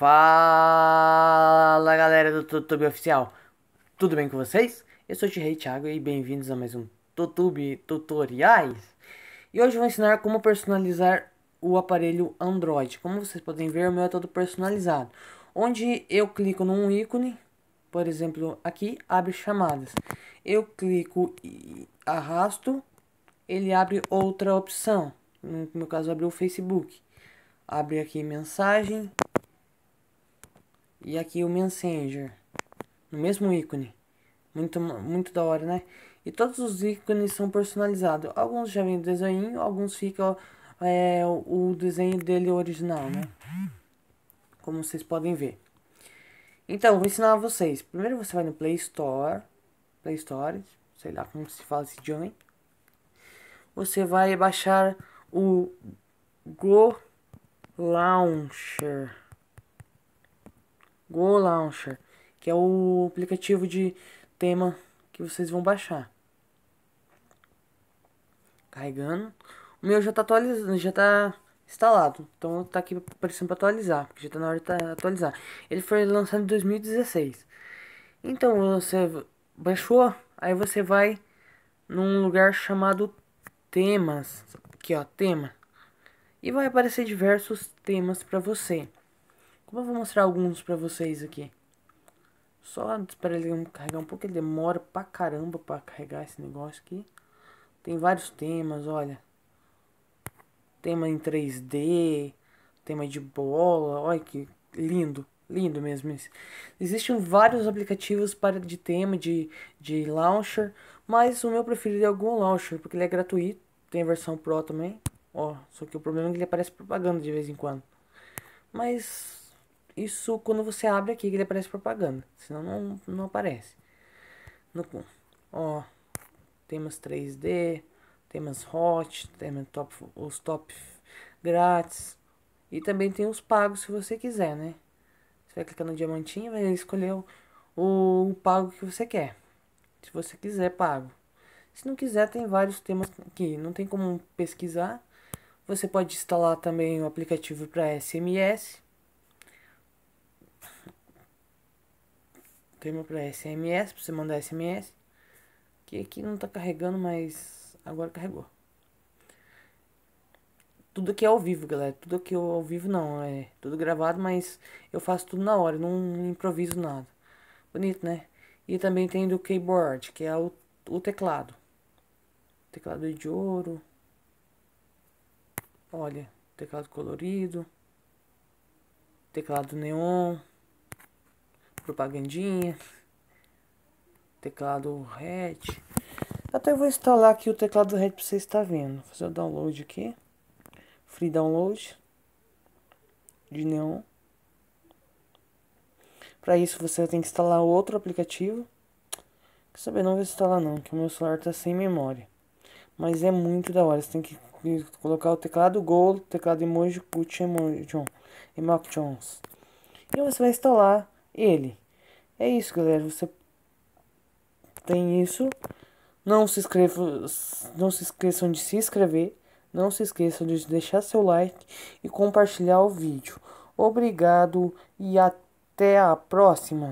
Fala galera do YouTube Oficial, tudo bem com vocês? Eu sou o Tirei Thiago e bem-vindos a mais um YouTube Tutoriais. E hoje eu vou ensinar como personalizar o aparelho Android. Como vocês podem ver, o meu é todo personalizado. Onde eu clico num ícone, por exemplo, aqui, abre chamadas. Eu clico e arrasto, ele abre outra opção. No meu caso, abriu o Facebook. Abre aqui mensagem, e aqui o Messenger. No mesmo ícone. Muito, muito da hora, né? E todos os ícones são personalizados. Alguns já vem do desenho, alguns ficam é, o desenho dele original, né? Como vocês podem ver. Então, vou ensinar a vocês. Primeiro você vai no Play Store. Play Store, sei lá como se fala esse idioma. Você vai baixar o Go Launcher. Go Launcher, que é o aplicativo de tema que vocês vão baixar. Carregando. O meu já está atualizando, já tá instalado. Então está aqui aparecendo para atualizar, porque já está na hora de tá, atualizar. Ele foi lançado em 2016. Então você baixou, aí você vai num lugar chamado temas, aqui ó, tema. E vai aparecer diversos temas para você. Como eu vou mostrar alguns pra vocês aqui. Só para ele carregar um pouco, ele demora pra caramba pra carregar esse negócio aqui. Tem vários temas, olha. Tema em 3D, tema de bola, olha que lindo, lindo mesmo. Esse. Existem vários aplicativos para de tema, de, de launcher, mas o meu preferido é algum launcher, porque ele é gratuito, tem a versão Pro também. Ó, só que o problema é que ele aparece propaganda de vez em quando. Mas isso quando você abre aqui que ele aparece propaganda. Senão não, não aparece. No, ó, temas 3D, temas hot, temas top, os top grátis. E também tem os pagos se você quiser, né? Você vai clicar no diamantinho vai escolher o, o, o pago que você quer. Se você quiser, pago. Se não quiser, tem vários temas aqui. Não tem como pesquisar. Você pode instalar também o aplicativo para SMS. tema para SMS, para você mandar SMS. Que aqui não tá carregando, mas agora carregou. Tudo aqui é ao vivo, galera. Tudo aqui eu é ao vivo não, é tudo gravado, mas eu faço tudo na hora, não improviso nada. Bonito, né? E também tem do keyboard, que é o, o teclado. Teclado de ouro. Olha, teclado colorido. Teclado neon propagandinha, teclado Red. Até vou instalar aqui o teclado Red para você estar tá vendo. fazer o download aqui, free download de Neon. Para isso você tem que instalar outro aplicativo. Quer saber, não vou instalar não, que o meu celular está sem memória. Mas é muito da hora, tem que colocar o teclado Gol, teclado emoji, put emoji, emoticons. E você vai instalar ele. É isso, galera. Você tem isso. Não se, inscreva, não se esqueçam de se inscrever. Não se esqueçam de deixar seu like e compartilhar o vídeo. Obrigado e até a próxima.